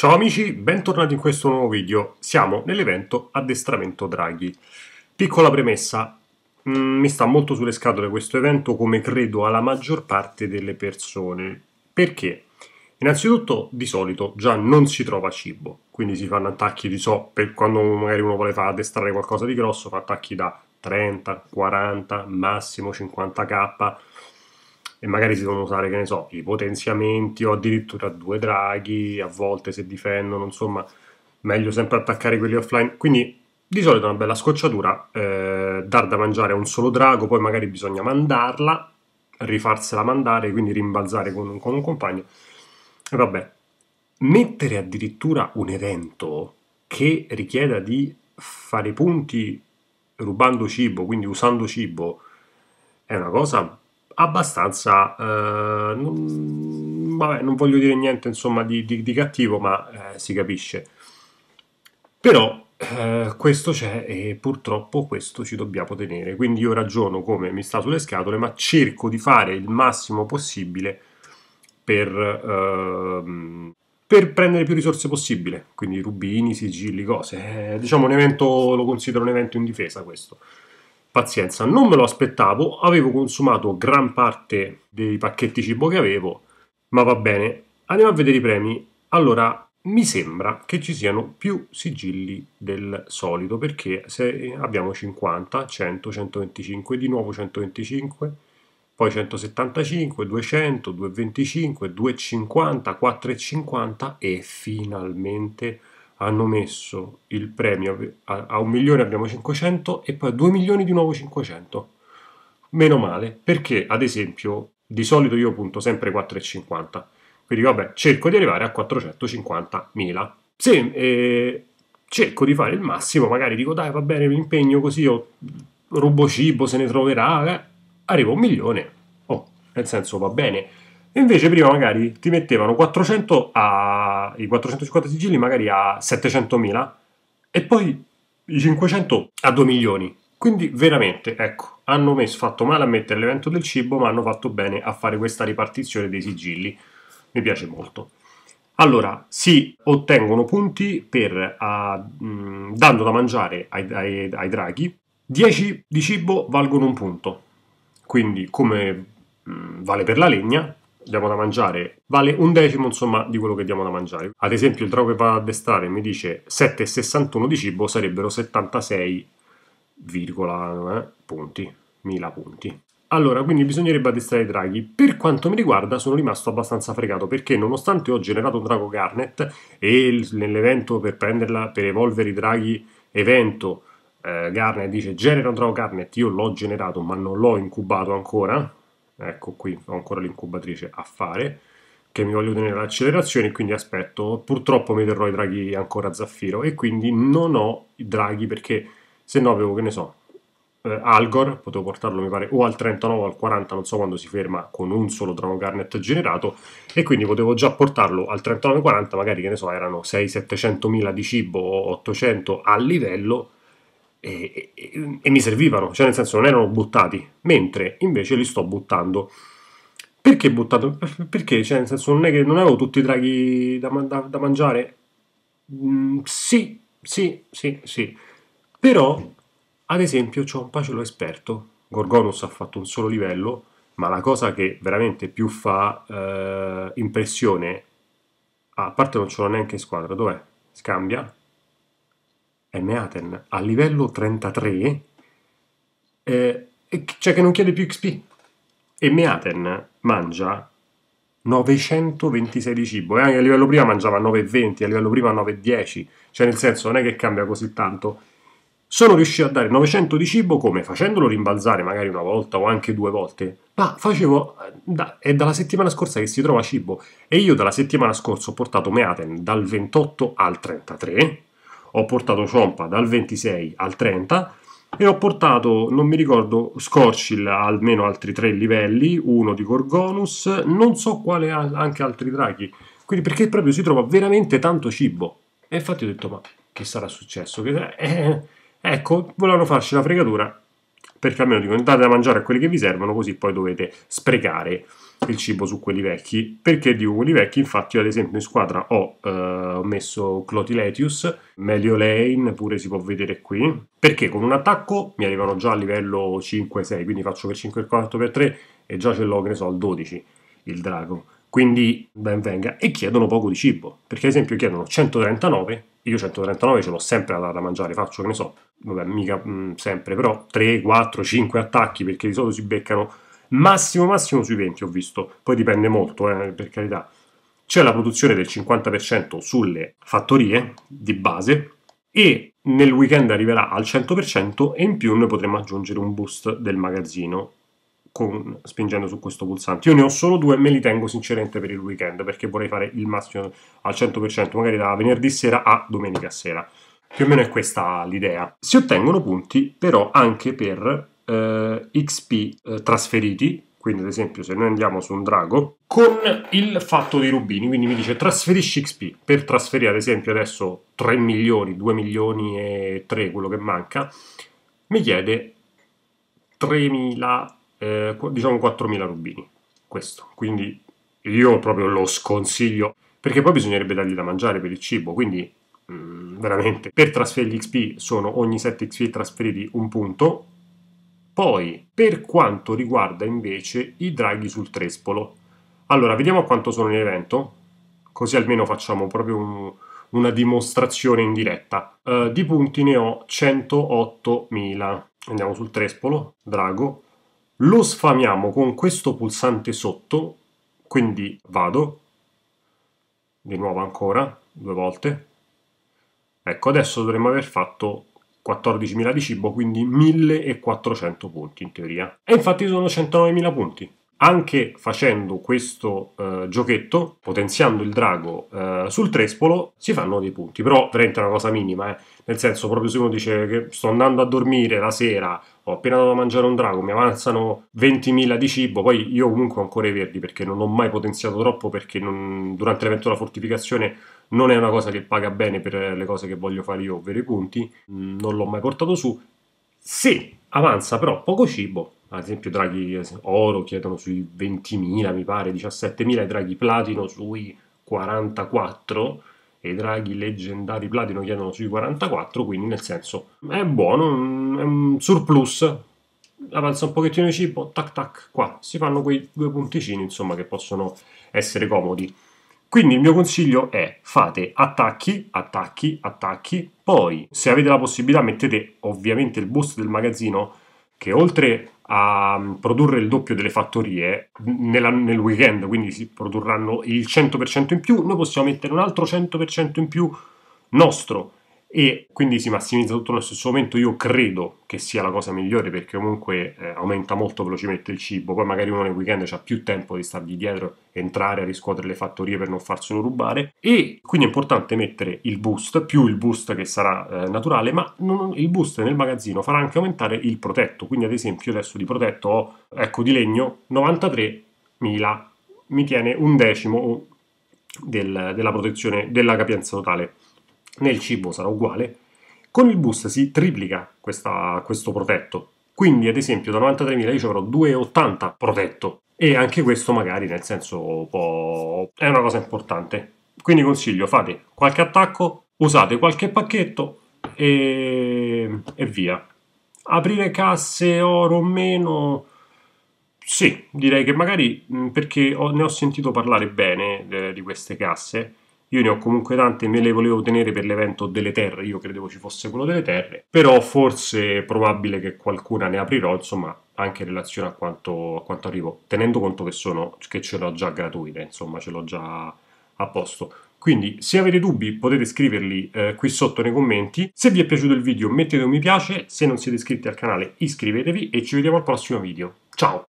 Ciao amici, bentornati in questo nuovo video. Siamo nell'evento addestramento draghi. Piccola premessa, mm, mi sta molto sulle scatole questo evento come credo alla maggior parte delle persone. Perché? Innanzitutto di solito già non si trova cibo, quindi si fanno attacchi di so, per quando magari uno vuole far addestrare qualcosa di grosso, fa attacchi da 30, 40, massimo 50k e magari si devono usare, che ne so, i potenziamenti o addirittura due draghi, a volte se difendono, insomma, meglio sempre attaccare quelli offline. Quindi di solito è una bella scocciatura, eh, dar da mangiare a un solo drago, poi magari bisogna mandarla, rifarsela mandare, quindi rimbalzare con, con un compagno. E vabbè, mettere addirittura un evento che richieda di fare punti rubando cibo, quindi usando cibo, è una cosa abbastanza... Eh, non, vabbè, non voglio dire niente insomma di, di, di cattivo, ma eh, si capisce. Però eh, questo c'è e purtroppo questo ci dobbiamo tenere. Quindi io ragiono come mi sta sulle scatole, ma cerco di fare il massimo possibile per, ehm, per prendere più risorse possibile. Quindi rubini, sigilli, cose. Eh, diciamo un evento, lo considero un evento in difesa questo pazienza, non me lo aspettavo, avevo consumato gran parte dei pacchetti cibo che avevo, ma va bene, andiamo a vedere i premi. Allora, mi sembra che ci siano più sigilli del solito, perché se abbiamo 50, 100, 125, di nuovo 125, poi 175, 200, 225, 250, 450 e finalmente hanno messo il premio a, a 1 milione abbiamo 500 e poi a 2 milioni di nuovo 500. Meno male, perché ad esempio di solito io punto sempre 4,50, quindi vabbè cerco di arrivare a 450.000. Se eh, cerco di fare il massimo, magari dico dai va bene mi impegno così, io rubo cibo, se ne troverà, eh, arrivo a un milione, oh, nel senso va bene e invece prima magari ti mettevano 400 a, i 450 sigilli magari a 700.000 e poi i 500 a 2 milioni. Quindi veramente, ecco, hanno messo, fatto male a mettere l'evento del cibo, ma hanno fatto bene a fare questa ripartizione dei sigilli. Mi piace molto. Allora, si ottengono punti per, uh, mh, dando da mangiare ai, ai, ai, draghi. 10 di cibo valgono un punto, quindi come mh, vale per la legna, diamo da mangiare vale un decimo insomma di quello che diamo da mangiare. Ad esempio il drago che va ad addestrare mi dice 7,61 di cibo sarebbero 76, eh, punti, mila punti. Allora, quindi bisognerebbe addestrare i draghi. Per quanto mi riguarda sono rimasto abbastanza fregato perché nonostante ho generato un drago Garnet e nell'evento per prenderla, per evolvere i draghi evento, eh, Garnet dice genera un drago Garnet, io l'ho generato ma non l'ho incubato ancora, ecco qui ho ancora l'incubatrice a fare, che mi voglio tenere l'accelerazione, quindi aspetto, purtroppo mi terrò i draghi ancora a zaffiro e quindi non ho i draghi perché se no avevo, che ne so, eh, Algor, potevo portarlo mi pare o al 39 o al 40, non so quando si ferma con un solo Dragon Garnet generato e quindi potevo già portarlo al 39-40, magari che ne so erano 6-700 mila di cibo o 800 a livello e, e, e mi servivano, cioè nel senso non erano buttati, mentre invece li sto buttando. Perché buttato? Perché, cioè, nel senso, non è che non avevo tutti i draghi da, da, da mangiare? Mm, sì, sì, sì, sì. Però, ad esempio, c'ho un pacello esperto. Gorgonus ha fatto un solo livello, ma la cosa che veramente più fa eh, impressione... a parte non ce l'ho neanche in squadra, dov'è? Scambia. Meaten a livello 33 eh, cioè che non chiede più XP e Meaten mangia 926 di cibo e eh, anche a livello prima mangiava 9,20 a livello prima 9,10 cioè nel senso non è che cambia così tanto sono riuscito a dare 900 di cibo come? Facendolo rimbalzare magari una volta o anche due volte, ma facevo... Eh, da, è dalla settimana scorsa che si trova cibo e io dalla settimana scorsa ho portato Meaten dal 28 al 33 ho portato Ciompa dal 26 al 30 e ho portato, non mi ricordo, Scorchil almeno altri tre livelli, uno di Gorgonus, non so quale anche altri draghi. Quindi perché proprio si trova veramente tanto cibo. E infatti ho detto, ma che sarà successo? Che, eh, ecco, volevano farci la fregatura, perché almeno dico, andate a mangiare a quelli che vi servono, così poi dovete sprecare il cibo su quelli vecchi. Perché dico quelli vecchi? Infatti io ad esempio in squadra ho eh, messo Clotiletius, Meliolane pure si può vedere qui, perché con un attacco mi arrivano già a livello 5-6, quindi faccio per 5 4 per 3 e già ce l'ho, che ne so, al 12 il drago. Quindi ben venga. E chiedono poco di cibo, perché ad esempio chiedono 139 io 139 ce l'ho sempre da, da mangiare, faccio che ne so, vabbè, mica mh, mm, sempre, però 3, 4, 5 attacchi perché di solito si beccano massimo massimo sui 20 ho visto, poi dipende molto eh, per carità. C'è la produzione del 50% sulle fattorie di base e nel weekend arriverà al 100% e in più noi potremo aggiungere un boost del magazzino con, spingendo su questo pulsante. Io ne ho solo due, me li tengo sinceramente per il weekend perché vorrei fare il massimo al 100%, magari da venerdì sera a domenica sera. Più o meno è questa l'idea. Si ottengono punti però anche per eh, XP eh, trasferiti, quindi ad esempio se noi andiamo su un drago, con il fatto dei rubini, quindi mi dice trasferisci XP, per trasferire ad esempio adesso 3 milioni, 2 milioni e 3, quello che manca, mi chiede 3.000, eh, diciamo 4.000 rubini, questo, quindi io proprio lo sconsiglio, perché poi bisognerebbe dargli da mangiare per il cibo, quindi mh, mm, veramente per trasferire gli XP sono ogni 7 XP trasferiti un punto, poi, per quanto riguarda invece i draghi sul trespolo, allora vediamo quanto sono in evento, così almeno facciamo proprio un, una dimostrazione in diretta. Uh, di punti ne ho 108.000. Andiamo sul trespolo, drago, lo sfamiamo con questo pulsante sotto, quindi vado, di nuovo ancora, due volte. Ecco, adesso dovremmo aver fatto 14.000 di cibo, quindi 1.400 punti in teoria. E infatti sono 109.000 punti. Anche facendo questo eh, giochetto, potenziando il drago eh, sul trespolo, si fanno dei punti, però veramente è una cosa minima, eh. nel senso proprio se uno dice che sto andando a dormire la sera, ho appena dato a mangiare un drago, mi avanzano 20.000 di cibo, poi io comunque ho ancora i verdi perché non ho mai potenziato troppo perché non, durante l'evento della fortificazione non è una cosa che paga bene per le cose che voglio fare io, ovvero i punti, mm, non l'ho mai portato su. Se avanza però poco cibo, ad esempio draghi eh, oro chiedono sui 20.000 mi pare, 17.000 e draghi platino sui 44 e i draghi leggendari platino chiedono sui 44, quindi nel senso è buono, è un surplus, avanza un pochettino di cibo, tac tac, qua si fanno quei due punticini insomma che possono essere comodi. Quindi il mio consiglio è fate attacchi, attacchi, attacchi, poi se avete la possibilità mettete ovviamente il boost del magazzino che oltre a mm, produrre il doppio delle fattorie mm, nella, nel weekend, quindi si produrranno il 100% in più, noi possiamo mettere un altro 100% in più nostro e quindi si massimizza tutto nello stesso momento. Io credo che sia la cosa migliore perché comunque eh, aumenta molto velocemente il cibo. Poi magari uno nel weekend ha più tempo di stargli dietro, entrare a riscuotere le fattorie per non farselo rubare. E quindi è importante mettere il boost, più il boost che sarà eh, naturale, ma non, il boost nel magazzino farà anche aumentare il protetto. Quindi ad esempio adesso di protetto ho, ecco di legno, 93.000, mi tiene un decimo uh, del, della protezione della capienza totale nel cibo sarà uguale, con il boost si triplica questa, questo protetto. Quindi ad esempio da 93.000 io ci avrò 2,80 protetto e anche questo magari nel senso può... è una cosa importante. Quindi consiglio fate qualche attacco, usate qualche pacchetto e, e via. Aprire casse oro o meno... Sì, direi che magari perché ne ho sentito parlare bene eh, di queste casse io ne ho comunque tante, me le volevo tenere per l'evento delle terre, io credevo ci fosse quello delle terre, però forse è probabile che qualcuna ne aprirò, insomma, anche in relazione a quanto, a quanto arrivo, tenendo conto che, sono, che ce l'ho già gratuita, insomma, ce l'ho già a posto. Quindi se avete dubbi potete scriverli eh, qui sotto nei commenti. Se vi è piaciuto il video mettete un mi piace, se non siete iscritti al canale iscrivetevi e ci vediamo al prossimo video. Ciao!